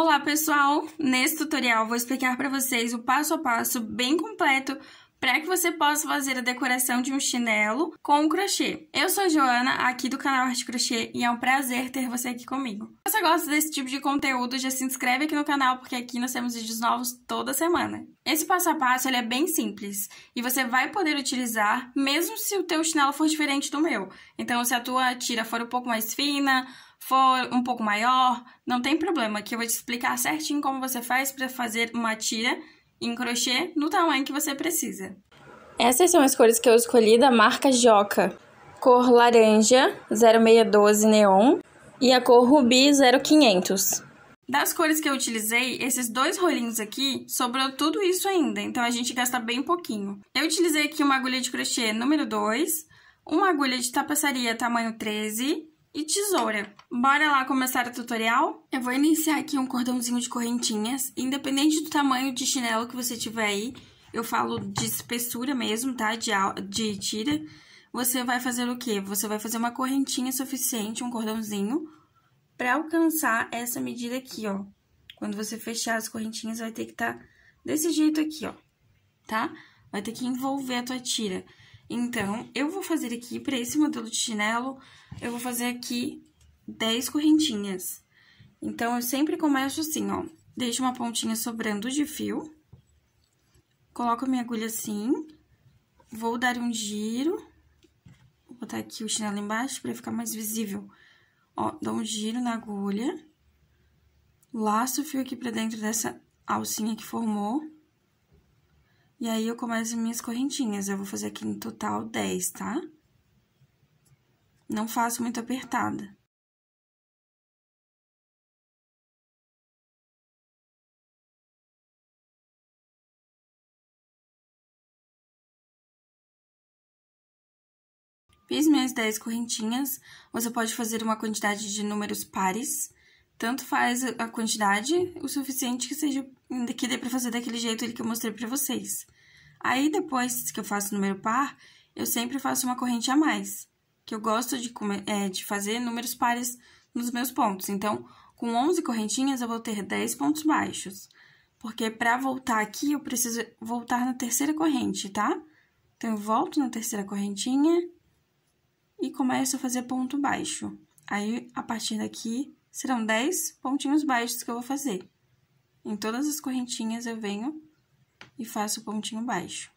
Olá pessoal! Nesse tutorial vou explicar para vocês o passo a passo bem completo para que você possa fazer a decoração de um chinelo com crochê. Eu sou Joana, aqui do canal Arte Crochê, e é um prazer ter você aqui comigo. Se você gosta desse tipo de conteúdo, já se inscreve aqui no canal, porque aqui nós temos vídeos novos toda semana. Esse passo a passo ele é bem simples, e você vai poder utilizar mesmo se o teu chinelo for diferente do meu. Então, se a tua tira for um pouco mais fina for um pouco maior, não tem problema, que eu vou te explicar certinho como você faz para fazer uma tira em crochê no tamanho que você precisa. Essas são as cores que eu escolhi da marca Joca. Cor laranja 0612 neon e a cor rubi 0500. Das cores que eu utilizei, esses dois rolinhos aqui, sobrou tudo isso ainda, então a gente gasta bem pouquinho. Eu utilizei aqui uma agulha de crochê número 2, uma agulha de tapeçaria tamanho 13, e tesoura. Bora lá começar o tutorial? Eu vou iniciar aqui um cordãozinho de correntinhas, independente do tamanho de chinelo que você tiver aí, eu falo de espessura mesmo, tá? De, de tira. Você vai fazer o quê? Você vai fazer uma correntinha suficiente, um cordãozinho, para alcançar essa medida aqui, ó. Quando você fechar as correntinhas, vai ter que estar tá desse jeito aqui, ó, tá? Vai ter que envolver a tua tira. Então, eu vou fazer aqui, para esse modelo de chinelo, eu vou fazer aqui 10 correntinhas. Então, eu sempre começo assim, ó, deixo uma pontinha sobrando de fio, coloco minha agulha assim, vou dar um giro, vou botar aqui o chinelo embaixo para ficar mais visível. Ó, dou um giro na agulha, laço o fio aqui para dentro dessa alcinha que formou, e aí, eu começo minhas correntinhas. Eu vou fazer aqui no total 10, tá? Não faço muito apertada. Fiz minhas 10 correntinhas. Você pode fazer uma quantidade de números pares. Tanto faz a quantidade o suficiente que seja que dê para fazer daquele jeito que eu mostrei para vocês. Aí depois que eu faço número par, eu sempre faço uma corrente a mais, que eu gosto de, é, de fazer números pares nos meus pontos. Então, com 11 correntinhas eu vou ter 10 pontos baixos, porque para voltar aqui eu preciso voltar na terceira corrente, tá? Então, eu volto na terceira correntinha e começo a fazer ponto baixo. Aí, a partir daqui, serão 10 pontinhos baixos que eu vou fazer. Em todas as correntinhas, eu venho e faço o pontinho baixo.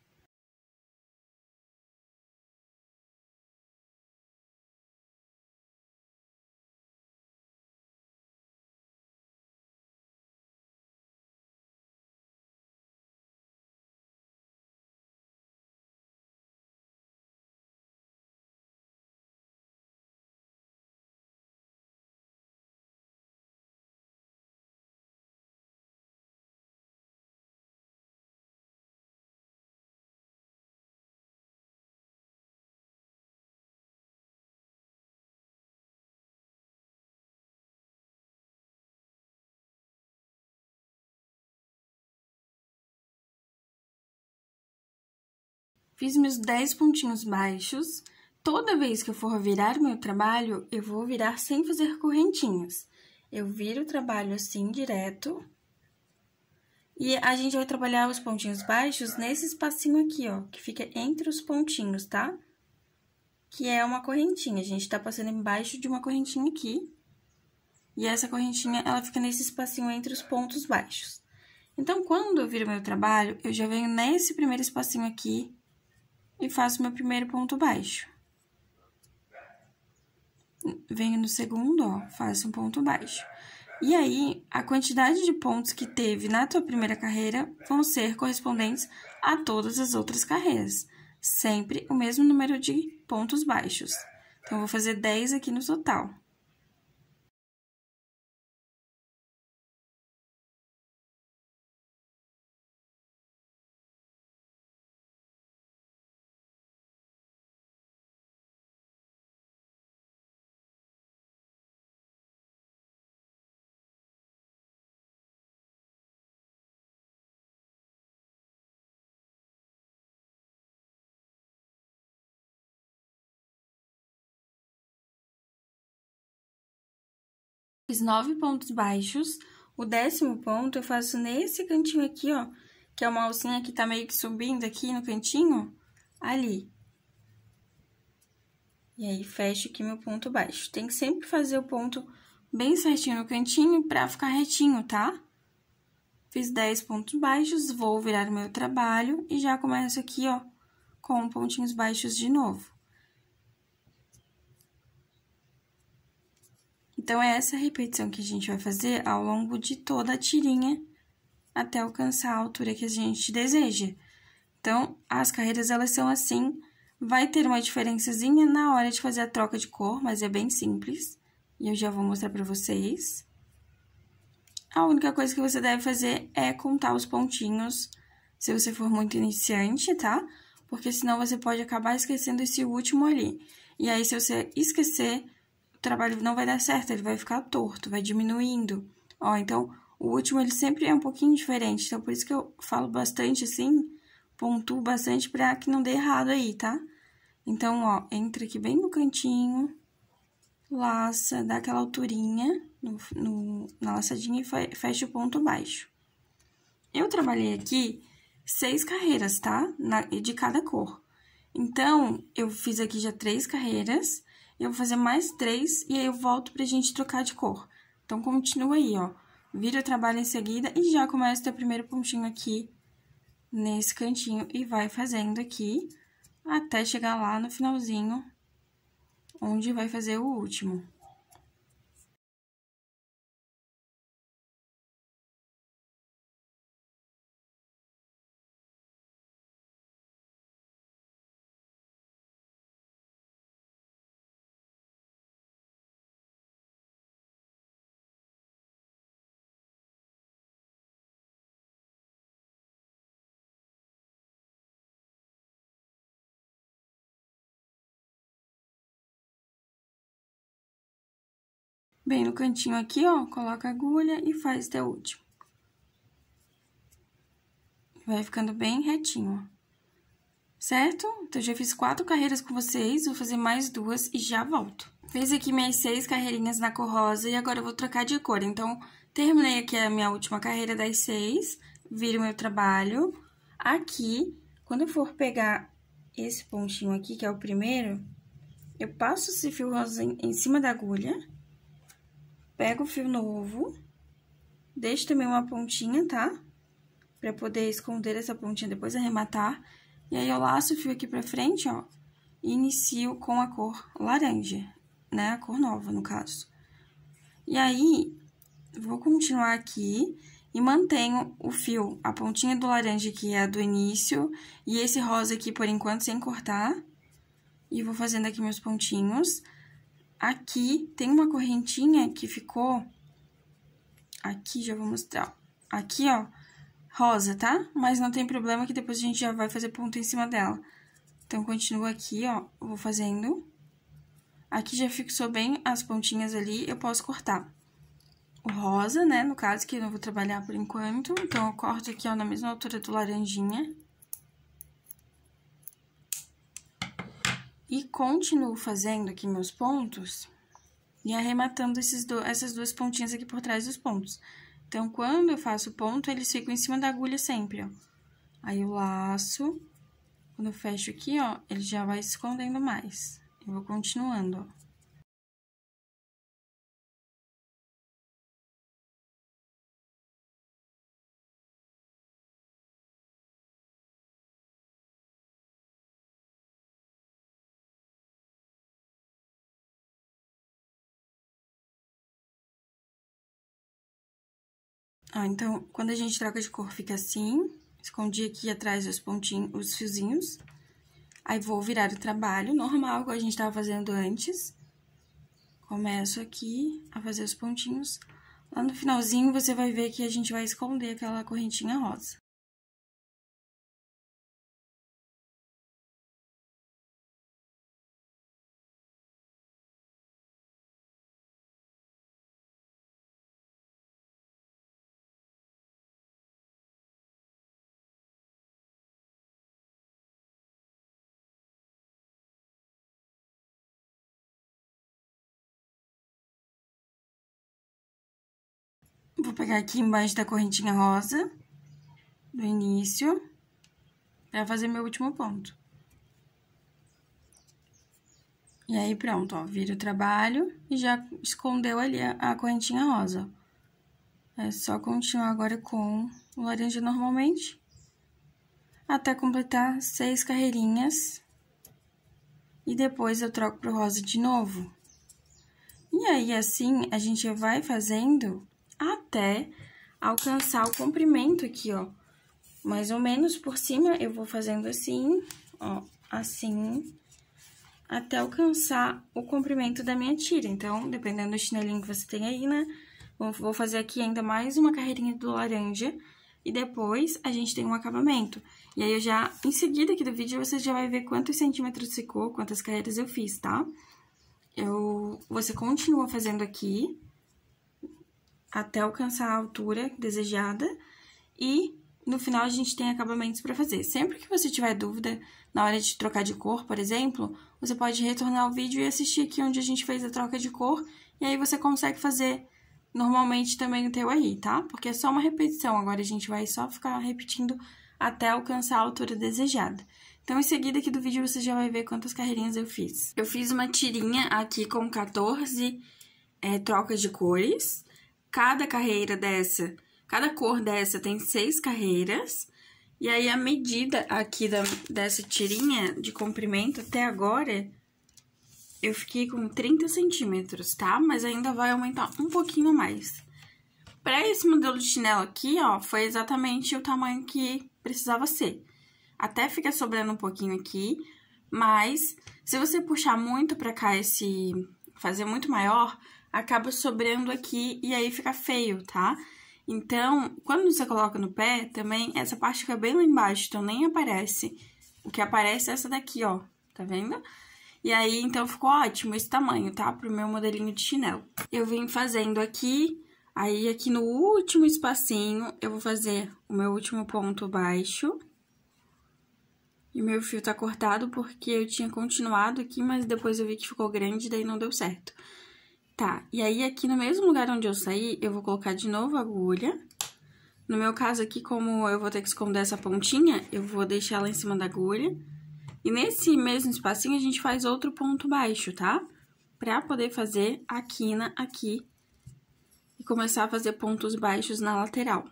Fiz meus 10 pontinhos baixos. Toda vez que eu for virar meu trabalho, eu vou virar sem fazer correntinhas. Eu viro o trabalho assim, direto. E a gente vai trabalhar os pontinhos baixos nesse espacinho aqui, ó, que fica entre os pontinhos, tá? Que é uma correntinha. A gente tá passando embaixo de uma correntinha aqui. E essa correntinha, ela fica nesse espacinho entre os pontos baixos. Então, quando eu viro meu trabalho, eu já venho nesse primeiro espacinho aqui e faço meu primeiro ponto baixo. Venho no segundo, ó, faço um ponto baixo. E aí, a quantidade de pontos que teve na tua primeira carreira vão ser correspondentes a todas as outras carreiras. Sempre o mesmo número de pontos baixos. Então, vou fazer 10 aqui no total. fiz nove pontos baixos. O décimo ponto eu faço nesse cantinho aqui, ó, que é uma alcinha que tá meio que subindo aqui no cantinho, ali. E aí, fecho aqui meu ponto baixo. Tem que sempre fazer o ponto bem certinho no cantinho pra ficar retinho, tá? Fiz dez pontos baixos, vou virar o meu trabalho e já começo aqui, ó, com pontinhos baixos de novo. Então, é essa repetição que a gente vai fazer ao longo de toda a tirinha até alcançar a altura que a gente deseja. Então, as carreiras, elas são assim. Vai ter uma diferençazinha na hora de fazer a troca de cor, mas é bem simples. E eu já vou mostrar pra vocês. A única coisa que você deve fazer é contar os pontinhos, se você for muito iniciante, tá? Porque senão você pode acabar esquecendo esse último ali. E aí, se você esquecer, trabalho não vai dar certo, ele vai ficar torto, vai diminuindo. Ó, então, o último ele sempre é um pouquinho diferente, então por isso que eu falo bastante assim, pontuo bastante pra que não dê errado aí, tá? Então, ó, entra aqui bem no cantinho, laça, dá aquela alturinha no, no na laçadinha e fecha o ponto baixo. Eu trabalhei aqui seis carreiras, tá? Na, de cada cor. Então, eu fiz aqui já três carreiras, eu vou fazer mais três e aí eu volto pra gente trocar de cor. Então, continua aí, ó. Vira o trabalho em seguida e já começa o teu primeiro pontinho aqui nesse cantinho e vai fazendo aqui até chegar lá no finalzinho, onde vai fazer o último. Bem no cantinho aqui, ó, coloca a agulha e faz até o último. Vai ficando bem retinho, ó. Certo? Então, já fiz quatro carreiras com vocês, vou fazer mais duas e já volto. Fez aqui minhas seis carreirinhas na cor rosa e agora eu vou trocar de cor. Então, terminei aqui a minha última carreira das seis, viro meu trabalho. Aqui, quando eu for pegar esse pontinho aqui, que é o primeiro, eu passo esse fio rosa em cima da agulha pego o fio novo, deixo também uma pontinha, tá? Pra poder esconder essa pontinha, depois arrematar. E aí, eu laço o fio aqui pra frente, ó, e inicio com a cor laranja, né? A cor nova, no caso. E aí, vou continuar aqui e mantenho o fio, a pontinha do laranja que é a do início, e esse rosa aqui, por enquanto, sem cortar. E vou fazendo aqui meus pontinhos aqui tem uma correntinha que ficou, aqui já vou mostrar, aqui, ó, rosa, tá? Mas não tem problema que depois a gente já vai fazer ponto em cima dela. Então, continuo aqui, ó, vou fazendo. Aqui já fixou bem as pontinhas ali, eu posso cortar o rosa, né, no caso, que eu não vou trabalhar por enquanto. Então, eu corto aqui, ó, na mesma altura do laranjinha. E continuo fazendo aqui meus pontos e arrematando esses do, essas duas pontinhas aqui por trás dos pontos. Então, quando eu faço o ponto, eles ficam em cima da agulha sempre, ó. Aí, eu laço, quando eu fecho aqui, ó, ele já vai escondendo mais. Eu vou continuando, ó. Ó, ah, então, quando a gente troca de cor, fica assim. Escondi aqui atrás os pontinhos, os fiozinhos. Aí, vou virar o trabalho normal, como a gente estava fazendo antes. Começo aqui a fazer os pontinhos. Lá no finalzinho, você vai ver que a gente vai esconder aquela correntinha rosa. Vou pegar aqui embaixo da correntinha rosa, do início, pra fazer meu último ponto. E aí, pronto, ó, vira o trabalho e já escondeu ali a, a correntinha rosa. É só continuar agora com o laranja normalmente, até completar seis carreirinhas. E depois eu troco pro rosa de novo. E aí, assim, a gente vai fazendo até alcançar o comprimento aqui, ó. Mais ou menos por cima, eu vou fazendo assim, ó, assim, até alcançar o comprimento da minha tira. Então, dependendo do chinelinho que você tem aí, né, vou fazer aqui ainda mais uma carreirinha do laranja e depois a gente tem um acabamento. E aí, eu já, em seguida aqui do vídeo, você já vai ver quantos centímetros ficou, quantas carreiras eu fiz, tá? Eu, você continua fazendo aqui, até alcançar a altura desejada e no final a gente tem acabamentos para fazer. Sempre que você tiver dúvida na hora de trocar de cor, por exemplo, você pode retornar ao vídeo e assistir aqui onde a gente fez a troca de cor e aí você consegue fazer normalmente também o teu aí, tá? Porque é só uma repetição, agora a gente vai só ficar repetindo até alcançar a altura desejada. Então, em seguida aqui do vídeo, você já vai ver quantas carreirinhas eu fiz. Eu fiz uma tirinha aqui com 14 é, eh, trocas de cores, cada carreira dessa, cada cor dessa tem seis carreiras. E aí, a medida aqui da, dessa tirinha de comprimento até agora, eu fiquei com 30 centímetros, tá? Mas ainda vai aumentar um pouquinho mais. Para esse modelo de chinelo aqui, ó, foi exatamente o tamanho que precisava ser. Até fica sobrando um pouquinho aqui, mas se você puxar muito para cá esse... fazer muito maior, acaba sobrando aqui e aí fica feio, tá? Então, quando você coloca no pé, também essa parte fica bem lá embaixo, então nem aparece. O que aparece é essa daqui, ó, tá vendo? E aí, então, ficou ótimo esse tamanho, tá? Pro meu modelinho de chinelo. Eu vim fazendo aqui, aí aqui no último espacinho, eu vou fazer o meu último ponto baixo. E meu fio tá cortado porque eu tinha continuado aqui, mas depois eu vi que ficou grande, daí não deu certo. Tá, e aí aqui no mesmo lugar onde eu saí, eu vou colocar de novo a agulha. No meu caso aqui, como eu vou ter que esconder essa pontinha, eu vou deixar ela em cima da agulha. E nesse mesmo espacinho, a gente faz outro ponto baixo, tá? Pra poder fazer a quina aqui e começar a fazer pontos baixos na lateral.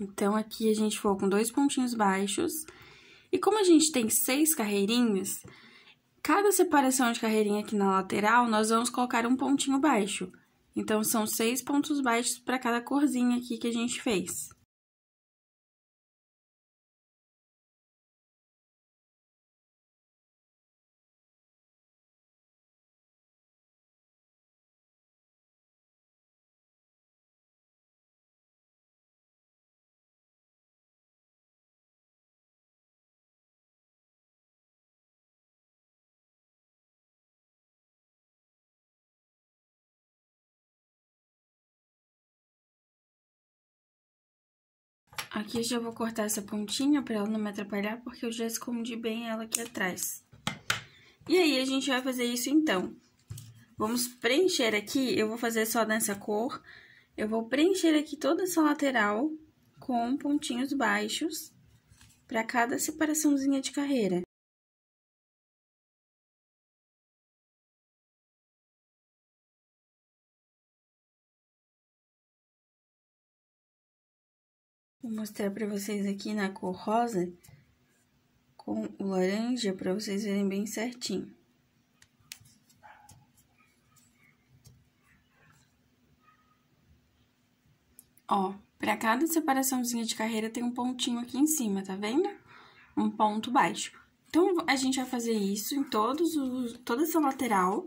Então, aqui a gente for com dois pontinhos baixos. E como a gente tem seis carreirinhas, Cada separação de carreirinha aqui na lateral, nós vamos colocar um pontinho baixo. Então, são seis pontos baixos para cada corzinha aqui que a gente fez. Aqui eu já vou cortar essa pontinha pra ela não me atrapalhar, porque eu já escondi bem ela aqui atrás. E aí, a gente vai fazer isso então. Vamos preencher aqui, eu vou fazer só nessa cor. Eu vou preencher aqui toda essa lateral com pontinhos baixos pra cada separaçãozinha de carreira. Vou mostrar para vocês aqui na cor rosa com o laranja para vocês verem bem certinho. Ó, para cada separaçãozinha de carreira tem um pontinho aqui em cima, tá vendo? Um ponto baixo. Então, a gente vai fazer isso em todos os, toda essa lateral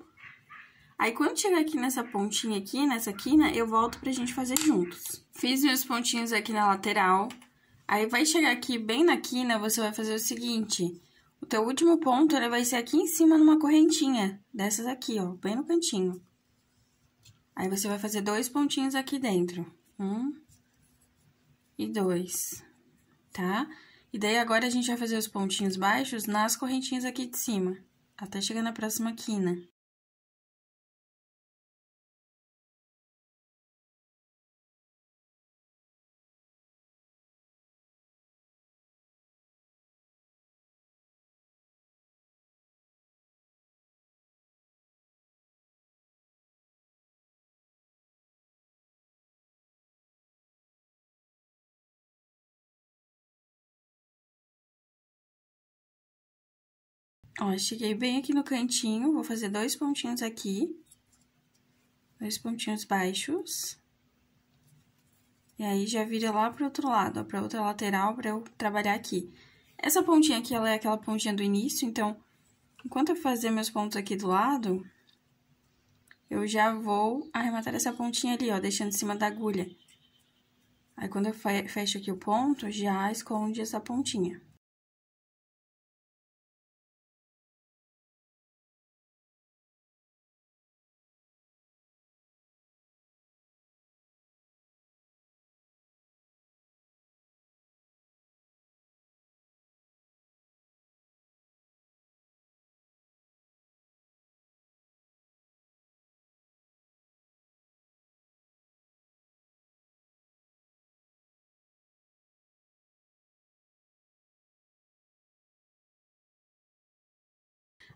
Aí, quando chegar aqui nessa pontinha aqui, nessa quina, eu volto pra gente fazer juntos. Fiz meus pontinhos aqui na lateral. Aí, vai chegar aqui bem na quina, você vai fazer o seguinte. O teu último ponto, ele vai ser aqui em cima numa correntinha, dessas aqui, ó, bem no cantinho. Aí, você vai fazer dois pontinhos aqui dentro. Um e dois, tá? E daí, agora, a gente vai fazer os pontinhos baixos nas correntinhas aqui de cima, até chegar na próxima quina. Ó, cheguei bem aqui no cantinho, vou fazer dois pontinhos aqui, dois pontinhos baixos. E aí, já vira lá pro outro lado, ó, pra outra lateral, pra eu trabalhar aqui. Essa pontinha aqui, ela é aquela pontinha do início, então, enquanto eu fazer meus pontos aqui do lado, eu já vou arrematar essa pontinha ali, ó, deixando em cima da agulha. Aí, quando eu fecho aqui o ponto, já esconde essa pontinha.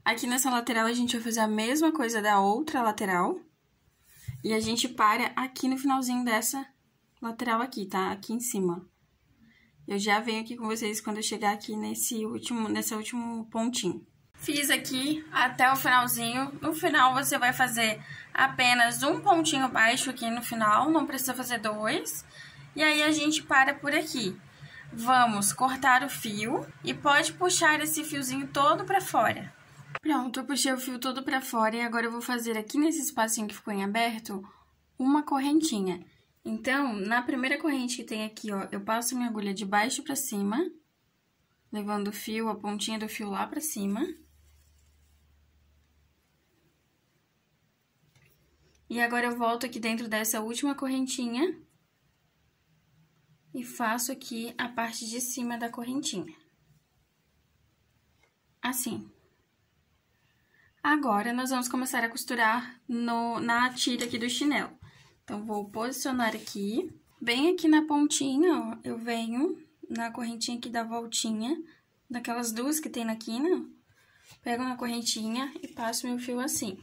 Aqui nessa lateral, a gente vai fazer a mesma coisa da outra lateral. E a gente para aqui no finalzinho dessa lateral aqui, tá? Aqui em cima. Eu já venho aqui com vocês quando eu chegar aqui nesse último, nesse último pontinho. Fiz aqui até o finalzinho. No final, você vai fazer apenas um pontinho baixo aqui no final, não precisa fazer dois. E aí, a gente para por aqui. Vamos cortar o fio e pode puxar esse fiozinho todo pra fora. Pronto, eu puxei o fio todo para fora e agora eu vou fazer aqui nesse espacinho que ficou em aberto uma correntinha. Então, na primeira corrente que tem aqui, ó, eu passo minha agulha de baixo para cima, levando o fio, a pontinha do fio lá para cima. E agora eu volto aqui dentro dessa última correntinha e faço aqui a parte de cima da correntinha. Assim. Agora, nós vamos começar a costurar no, na tira aqui do chinelo. Então, vou posicionar aqui, bem aqui na pontinha, ó, eu venho na correntinha aqui da voltinha, daquelas duas que tem na quina, pego na correntinha e passo meu fio assim,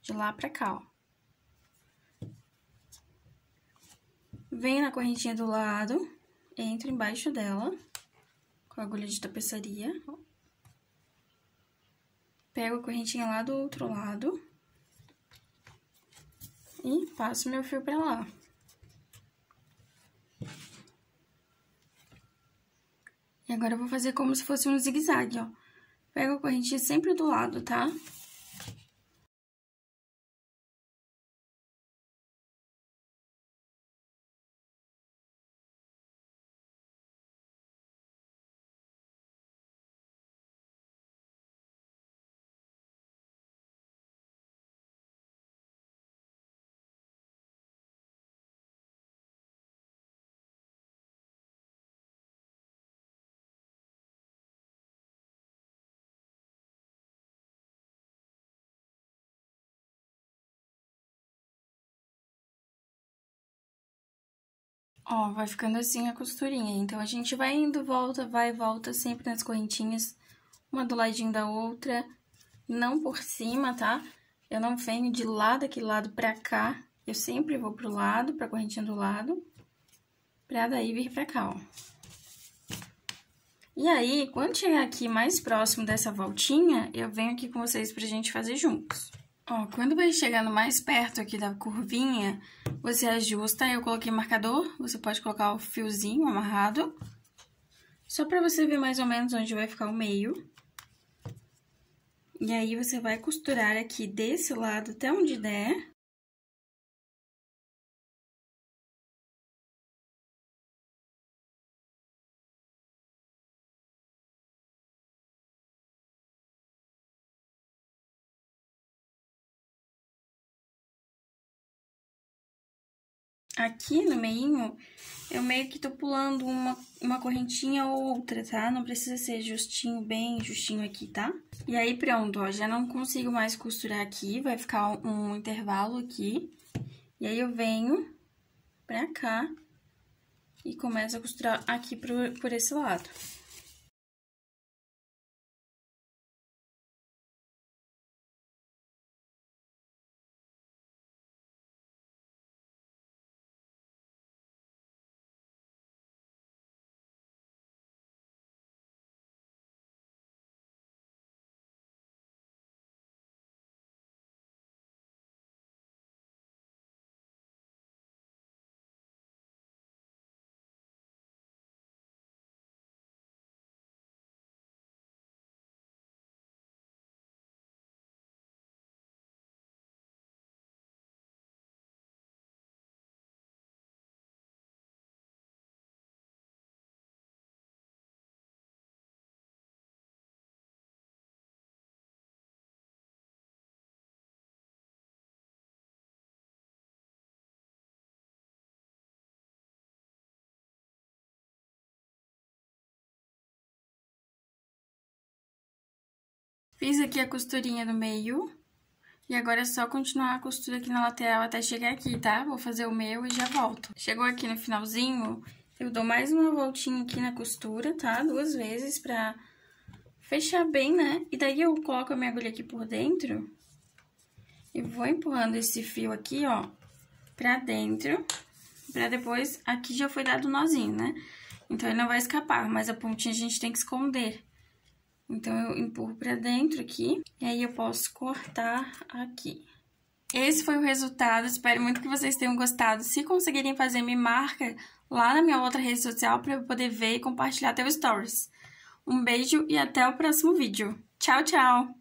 de lá pra cá, ó. Venho na correntinha do lado, entro embaixo dela, com a agulha de tapeçaria, ó pego a correntinha lá do outro lado e passo meu fio pra lá. E agora, eu vou fazer como se fosse um zigue-zague, ó. Pego a correntinha sempre do lado, tá? Tá? Ó, vai ficando assim a costurinha. Então, a gente vai indo, volta, vai, volta, sempre nas correntinhas, uma do ladinho da outra, não por cima, tá? Eu não venho de lá daquele lado pra cá, eu sempre vou pro lado, pra correntinha do lado, pra daí vir pra cá, ó. E aí, quando chegar aqui mais próximo dessa voltinha, eu venho aqui com vocês pra gente fazer juntos. Ó, quando vai chegando mais perto aqui da curvinha, você ajusta. Eu coloquei marcador, você pode colocar o fiozinho amarrado. Só pra você ver mais ou menos onde vai ficar o meio. E aí, você vai costurar aqui desse lado até onde der. aqui no meio, eu meio que tô pulando uma, uma correntinha ou outra, tá? Não precisa ser justinho bem, justinho aqui, tá? E aí, pronto, ó, já não consigo mais costurar aqui, vai ficar um intervalo aqui. E aí, eu venho pra cá e começo a costurar aqui pro por esse lado. Fiz aqui a costurinha no meio. E agora é só continuar a costura aqui na lateral até chegar aqui, tá? Vou fazer o meu e já volto. Chegou aqui no finalzinho, eu dou mais uma voltinha aqui na costura, tá? Duas vezes pra fechar bem, né? E daí eu coloco a minha agulha aqui por dentro e vou empurrando esse fio aqui, ó, pra dentro, pra depois... Aqui já foi dado o um nozinho, né? Então, ele não vai escapar, mas a pontinha a gente tem que esconder. Então, eu empurro pra dentro aqui, e aí eu posso cortar aqui. Esse foi o resultado, espero muito que vocês tenham gostado. Se conseguirem fazer, me marca lá na minha outra rede social para eu poder ver e compartilhar teus stories. Um beijo e até o próximo vídeo. Tchau, tchau!